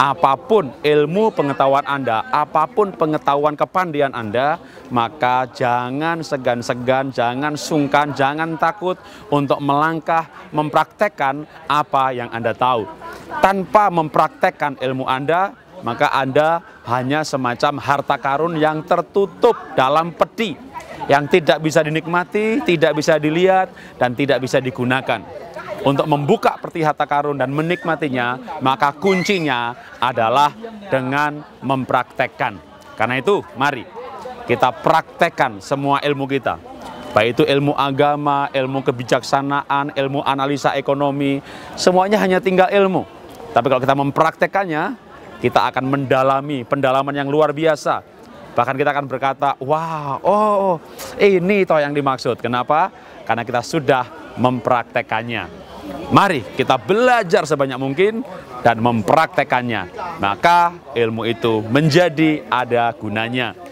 apapun ilmu pengetahuan Anda, apapun pengetahuan kepandian Anda, maka jangan segan-segan, jangan sungkan, jangan takut untuk melangkah mempraktekkan apa yang Anda tahu. Tanpa mempraktekkan ilmu Anda, maka Anda hanya semacam harta karun yang tertutup dalam peti yang tidak bisa dinikmati, tidak bisa dilihat, dan tidak bisa digunakan untuk membuka harta karun dan menikmatinya, maka kuncinya adalah dengan mempraktekkan. Karena itu, mari kita praktekkan semua ilmu kita. Baik itu ilmu agama, ilmu kebijaksanaan, ilmu analisa ekonomi, semuanya hanya tinggal ilmu. Tapi kalau kita mempraktekkannya, kita akan mendalami pendalaman yang luar biasa. Bahkan kita akan berkata, wah, oh, ini toh yang dimaksud. Kenapa? Karena kita sudah mempraktekannya. Mari kita belajar sebanyak mungkin dan mempraktekannya. Maka ilmu itu menjadi ada gunanya.